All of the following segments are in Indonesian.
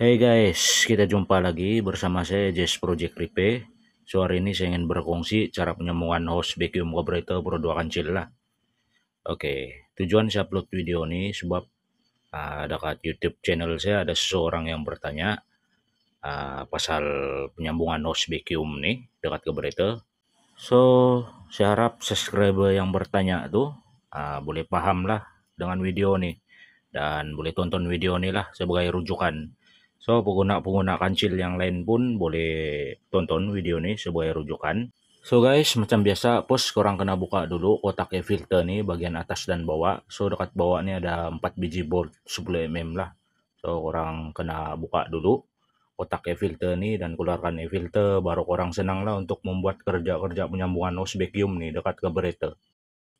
Hey guys, kita jumpa lagi bersama saya Jess Project Ripe. Suara ini saya ingin berkongsi cara penyambungan host vacuum carburetor 2 kancil lah. Oke, tujuan saya upload video ini sebab uh, dekat YouTube channel saya ada seseorang yang bertanya uh, pasal penyambungan host vacuum nih dekat carburetor. So, saya harap subscriber yang bertanya tuh uh, boleh paham lah dengan video ini dan boleh tonton video ini lah sebagai rujukan So, pengguna-pengguna kancil yang lain pun boleh tonton video ini sebagai rujukan. So guys, macam biasa, pos korang kena buka dulu kotak filter nih bagian atas dan bawah. So, dekat bawah ni ada 4 biji bolt 10mm lah. So, korang kena buka dulu kotak filter nih dan keluarkan filter baru orang senang lah untuk membuat kerja-kerja penyambungan nose vacuum nih dekat carburetor.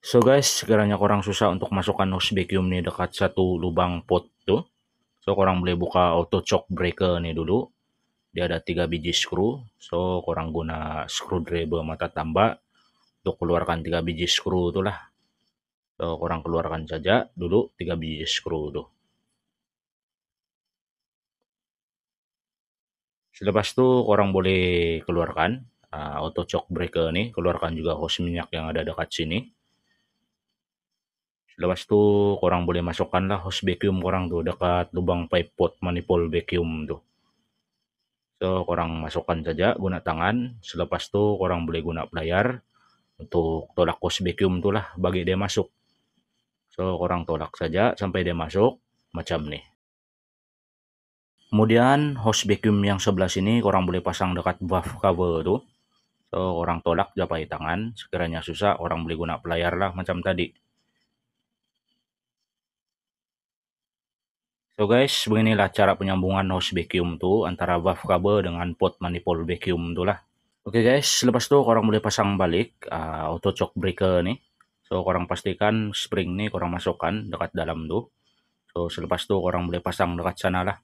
So guys, sekiranya orang susah untuk masukkan nose vacuum nih dekat satu lubang pot tuh, so korang boleh buka auto choke breaker ni dulu dia ada 3 biji skru so korang guna screwdriver mata tambak untuk keluarkan 3 biji skru tu lah so korang keluarkan saja dulu 3 biji skru tu selepas tu korang boleh keluarkan uh, auto choke breaker ni keluarkan juga hose minyak yang ada dekat sini Lepas tu korang boleh masukkanlah hose vacuum korang tu dekat lubang pipe pot manifold vacuum tu. So korang masukkan saja guna tangan. Selepas tu korang boleh guna player untuk tolak hose vacuum tu lah bagi dia masuk. So korang tolak saja sampai dia masuk macam ni. Kemudian hose vacuum yang sebelah sini korang boleh pasang dekat buff cover tu. So orang tolak japai tangan, sekiranya susah orang boleh guna pelayar lah macam tadi. So guys, beginilah cara penyambungan hose vacuum tu antara buff cover dengan pot manifold vacuum tuh lah. Oke okay guys, lepas itu korang boleh pasang balik uh, auto choke breaker nih. So korang pastikan spring nih korang masukkan dekat dalam tu. So selepas itu korang boleh pasang dekat sana lah.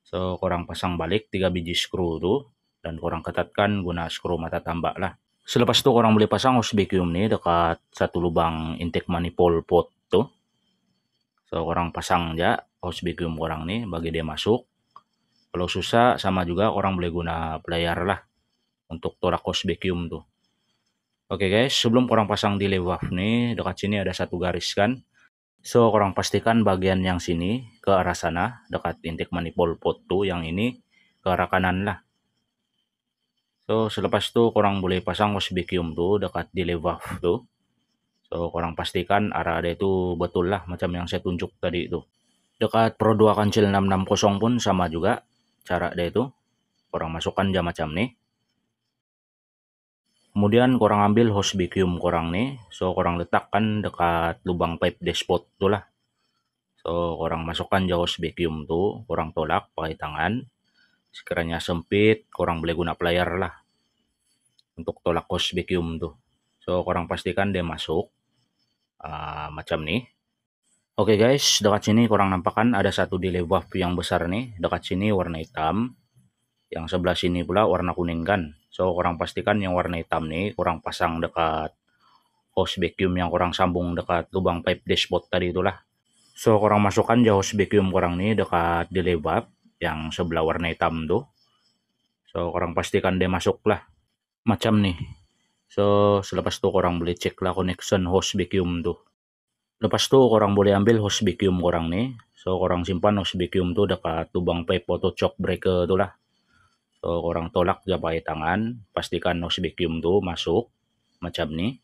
So korang pasang balik 3 biji screw tu dan korang ketatkan guna skru mata tambak lah. Selepas itu korang boleh pasang hose vacuum nih dekat satu lubang intake manifold pot so orang pasang ya bikin orang nih bagi dia masuk kalau susah sama juga orang boleh guna player lah untuk tolak torak vacuum tuh oke okay guys sebelum orang pasang di lewaf nih dekat sini ada satu garis kan so orang pastikan bagian yang sini ke arah sana dekat intik manipul pot tuh yang ini ke arah kanan lah so selepas itu orang boleh pasang vacuum tuh dekat di lewaf tuh So, orang pastikan arah ada itu betul lah macam yang saya tunjuk tadi itu. Dekat Pro 2 kancil 660 pun sama juga cara dia itu. orang masukkan jam macam nih. Kemudian korang ambil hose vacuum korang nih. So, korang letakkan dekat lubang pipe dashboard lah So, korang masukkan jauh vacuum tuh, Korang tolak pakai tangan. Sekiranya sempit, korang boleh guna player lah. Untuk tolak hose vacuum tuh. So, korang pastikan dia masuk Ah, macam nih Oke okay guys, dekat sini kurang nampak kan ada satu delay buff yang besar nih. Dekat sini warna hitam. Yang sebelah sini pula warna kuning kan. So, kurang pastikan yang warna hitam nih kurang pasang dekat hose vacuum yang kurang sambung dekat lubang pipe dashboard tadi itulah. So, kurang masukkan jauh hose vacuum kurang nih dekat delay buff yang sebelah warna hitam tuh. So, kurang pastikan dia masuk lah. Macam nih. So, selepas tu korang boleh cek lah connection host vacuum tu. Lepas tu korang boleh ambil host vacuum korang ni. So, korang simpan host vacuum tu dekat lubang pipe auto choke breaker tu lah. So, korang tolak je pakai tangan. Pastikan host vacuum tu masuk. Macam ni.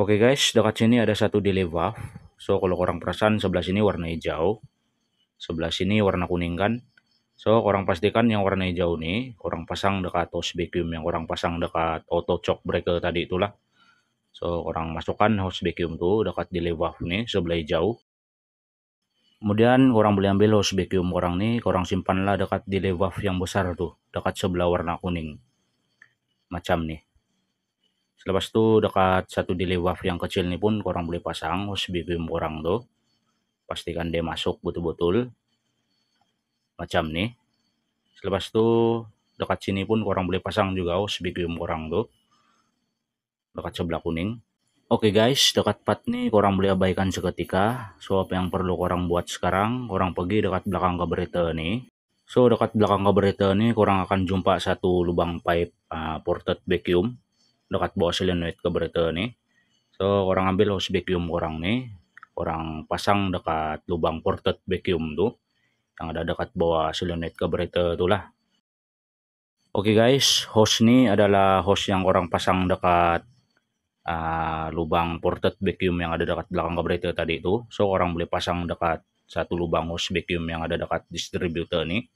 Oke okay guys, dekat sini ada satu delay valve. So, kalau korang perasan sebelah sini warna hijau. Sebelah sini warna kuning kan. So, orang pastikan yang warna hijau nih, orang pasang dekat hose vacuum yang orang pasang dekat auto choke breaker tadi itulah. So, orang masukkan hose vacuum tu dekat di valve nih sebelah hijau. Kemudian orang boleh ambil hose vacuum orang nih, orang simpanlah dekat di valve yang besar tu dekat sebelah warna kuning. Macam nih. Selepas itu dekat satu di valve yang kecil nih pun orang boleh pasang hose vacuum orang tu Pastikan dia masuk betul-betul macam nih selepas tu dekat sini pun korang boleh pasang juga oh sebikium korang tuh dekat sebelah kuning oke okay guys dekat part nih korang boleh abaikan seketika so apa yang perlu korang buat sekarang korang pergi dekat belakang kabarita nih so dekat belakang kabarita nih korang akan jumpa satu lubang pipe uh, ported vacuum dekat bawah selenoid kabarita nih so korang ambil hose oh, vacuum korang nih orang pasang dekat lubang ported vacuum tuh yang ada dekat bawah solenoid carburetor itulah. Oke okay guys, hose ini adalah hose yang orang pasang dekat uh, lubang ported vacuum yang ada dekat belakang carburetor tadi itu. So orang boleh pasang dekat satu lubang hose vacuum yang ada dekat distributor ini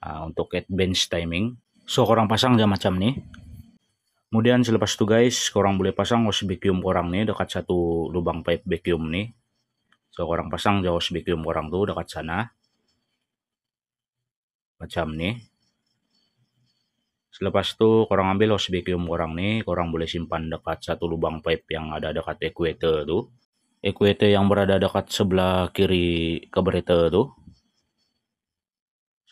uh, ah, untuk advance timing. So orang pasang dia macam nih. Kemudian selepas itu guys, korang boleh pasang hose vacuum korang nih dekat satu lubang pipe vacuum nih. So korang pasang dia hose vacuum korang tuh dekat sana macam nih Selepas itu korang ambil osmium korang nih, korang boleh simpan dekat satu lubang pipe yang ada dekat equator tuh. Equator yang berada dekat sebelah kiri keberita tuh.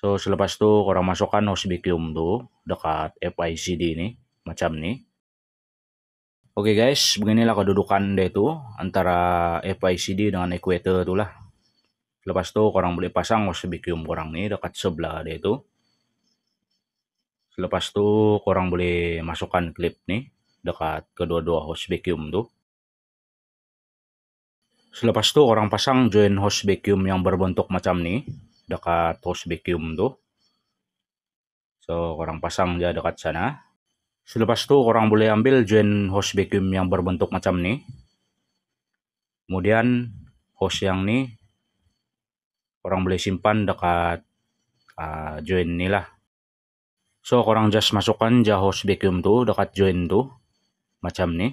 So selepas itu korang masukkan osmium tuh dekat FICD nih, macam nih. Oke okay guys, beginilah kedudukan dia itu antara FICD dengan equator itulah. Lepas tu orang boleh pasang wasbikium orang nih dekat sebelah dia itu. Lepas tu orang boleh masukkan klip nih dekat kedua-dua host vacuum tuh. Selepas tu orang pasang join host vacuum yang berbentuk macam ni dekat host vacuum tu. So orang pasang dia dekat sana. Selepas tu orang boleh ambil join host vacuum yang berbentuk macam ni. Kemudian host yang nih orang boleh simpan dekat uh, join ni lah. So orang just masukkan jahos vacuum tu dekat join tu. Macam ni.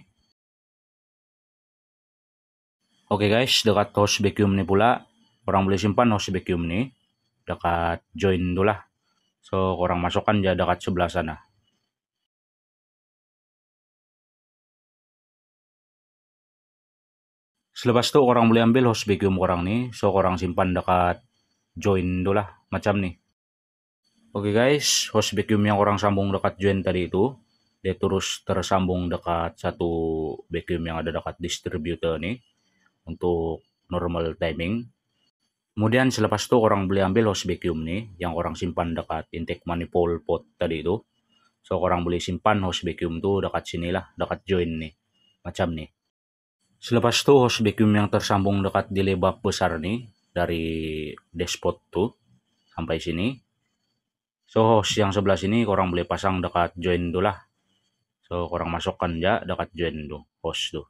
Oke guys, dekat host vacuum ni pula. orang boleh simpan host vacuum ni. Dekat join tu lah. So orang masukkan dia dekat sebelah sana. Selepas tu orang boleh ambil host vacuum orang ni. So orang simpan dekat join tu lah. Macam ni. Oke okay guys, host vacuum yang orang sambung dekat join tadi itu. Dia terus tersambung dekat satu vacuum yang ada dekat distributor nih. Untuk normal timing. Kemudian selepas itu orang boleh ambil host vacuum nih. Yang orang simpan dekat intake manifold pot tadi itu. So orang boleh simpan host vacuum tuh dekat sini lah, dekat join nih. Macam nih. Selepas itu Hosbekium yang tersambung dekat di lebak besar ini dari despot tuh sampai sini. So host yang sebelah sini orang boleh pasang dekat join dulu lah. So orang masukkan ya dekat join dulu, host tuh.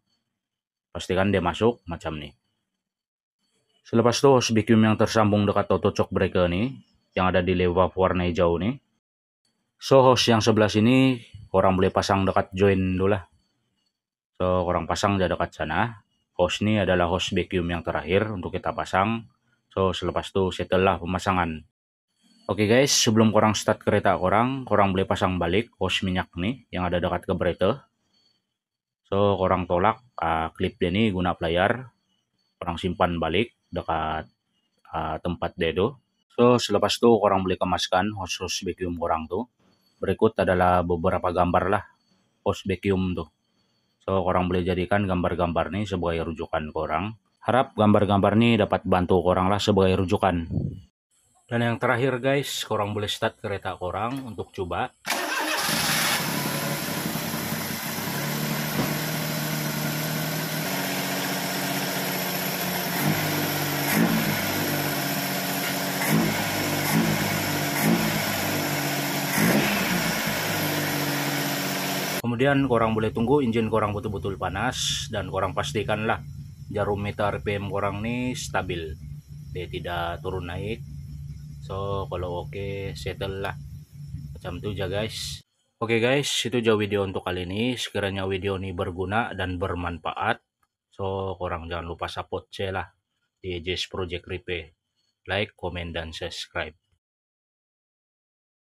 Pastikan dia masuk macam nih. Selepas itu host vacuum yang tersambung dekat toto shock breaker ini yang ada di lebak warna hijau nih. So host yang sebelah sini orang boleh pasang dekat join dulu lah. So, orang pasang di dekat sana. Host ini adalah host vacuum yang terakhir untuk kita pasang. So, selepas itu setelah pemasangan. Oke okay guys, sebelum korang start kereta korang, korang boleh pasang balik hose minyak nih yang ada dekat carburetor. So, korang tolak uh, klip dia guna player. Korang simpan balik dekat uh, tempat dedo So, selepas itu korang boleh kemaskan hose-hose vacuum korang tuh. Berikut adalah beberapa gambar lah hose vacuum tuh. So, korang boleh jadikan gambar-gambar ni sebagai rujukan korang. Harap gambar-gambar ni dapat bantu korang lah sebagai rujukan. Dan yang terakhir guys, korang boleh start kereta korang untuk coba. kemudian korang boleh tunggu engine korang betul-betul panas dan korang pastikanlah jarum meter RPM korang ni stabil dia tidak turun naik so kalau oke okay, settle lah macam tu aja guys Oke okay guys, itu jauh video untuk kali ini. Sekiranya video ini berguna dan bermanfaat, so korang jangan lupa support saya lah di Jazz Project Ripe. Like, comment, dan subscribe.